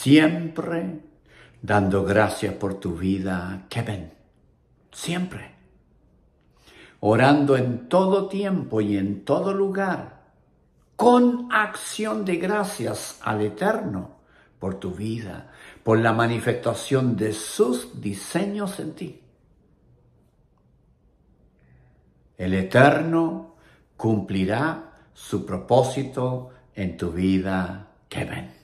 siempre dando gracias por tu vida, Kevin, siempre. Orando en todo tiempo y en todo lugar, con acción de gracias al Eterno por tu vida, por la manifestación de sus diseños en ti. El Eterno cumplirá su propósito en tu vida, Kevin.